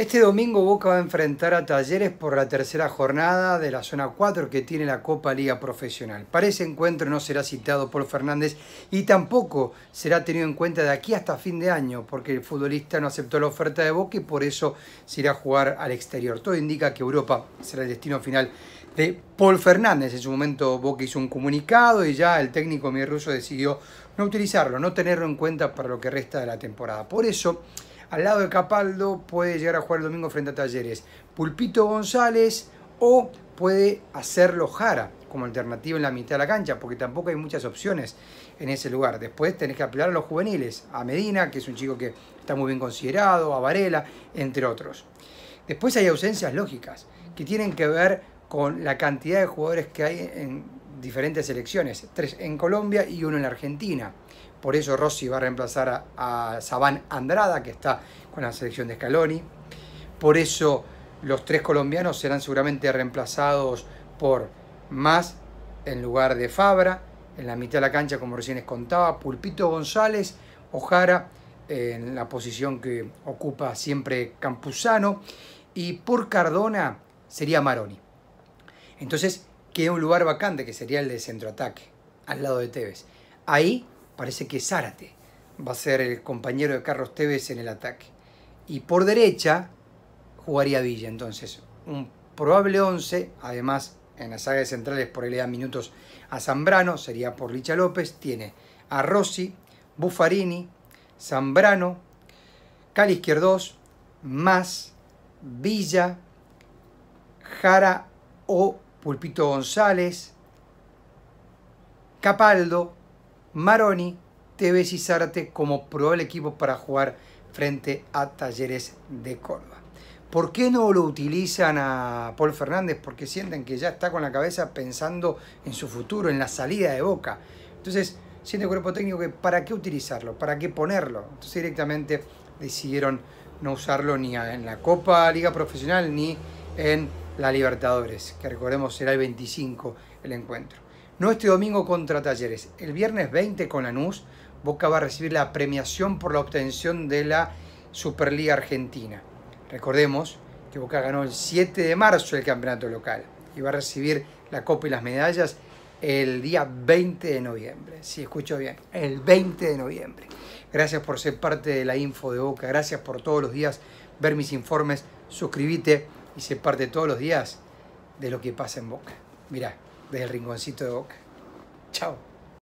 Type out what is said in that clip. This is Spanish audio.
Este domingo Boca va a enfrentar a Talleres por la tercera jornada de la zona 4 que tiene la Copa Liga Profesional. Para ese encuentro no será citado Paul Fernández y tampoco será tenido en cuenta de aquí hasta fin de año porque el futbolista no aceptó la oferta de Boca y por eso se irá a jugar al exterior. Todo indica que Europa será el destino final de Paul Fernández. En su momento Boca hizo un comunicado y ya el técnico mierruso decidió no utilizarlo, no tenerlo en cuenta para lo que resta de la temporada. Por eso al lado de Capaldo puede llegar a jugar el domingo frente a Talleres. Pulpito González o puede hacerlo Jara como alternativa en la mitad de la cancha, porque tampoco hay muchas opciones en ese lugar. Después tenés que apelar a los juveniles, a Medina, que es un chico que está muy bien considerado, a Varela, entre otros. Después hay ausencias lógicas, que tienen que ver con la cantidad de jugadores que hay en diferentes selecciones, tres en Colombia y uno en Argentina. Por eso Rossi va a reemplazar a, Sabán Andrada, que está con la selección de Scaloni. Por eso los tres colombianos serán seguramente reemplazados por Más en lugar de Fabra, en la mitad de la cancha, como recién les contaba, Pulpito González, Ojara, en la posición que ocupa siempre Campuzano, y por Cardona sería Maroni. Entonces queda un lugar vacante, que sería el de centroataque, al lado de Tevez. Ahí parece que Zárate va a ser el compañero de Carlos Tevez en el ataque. Y por derecha jugaría Villa. Entonces, un probable 11, además en la saga de centrales por él le minutos a Zambrano, sería por Licha López, tiene a Rossi, Buffarini, Zambrano, Cali Izquierdos, Más, Villa, Jara o Pulpito González, Capaldo, Maroni, Tevez y Zárate como probable equipo para jugar frente a Talleres de Córdoba. ¿Por qué no lo utilizan a Paul Fernández? Porque sienten que ya está con la cabeza pensando en su futuro, en la salida de Boca. Entonces, siente el cuerpo técnico que para qué utilizarlo, para qué ponerlo. Entonces directamente decidieron no usarlo ni en la Copa Liga Profesional ni en la Libertadores, que recordemos será el 25 el encuentro. No este domingo contra Talleres, el viernes 20 con Lanús, Boca va a recibir la premiación por la obtención de la Superliga Argentina. Recordemos que Boca ganó el 7 de marzo el campeonato local y va a recibir la copa y las medallas el día 20 de noviembre. Si escucho bien, el 20 de noviembre. Gracias por ser parte de la info de Boca, gracias por todos los días ver mis informes, suscríbete y sé parte todos los días de lo que pasa en Boca. Mirá desde el rinconcito de Boca. Chao.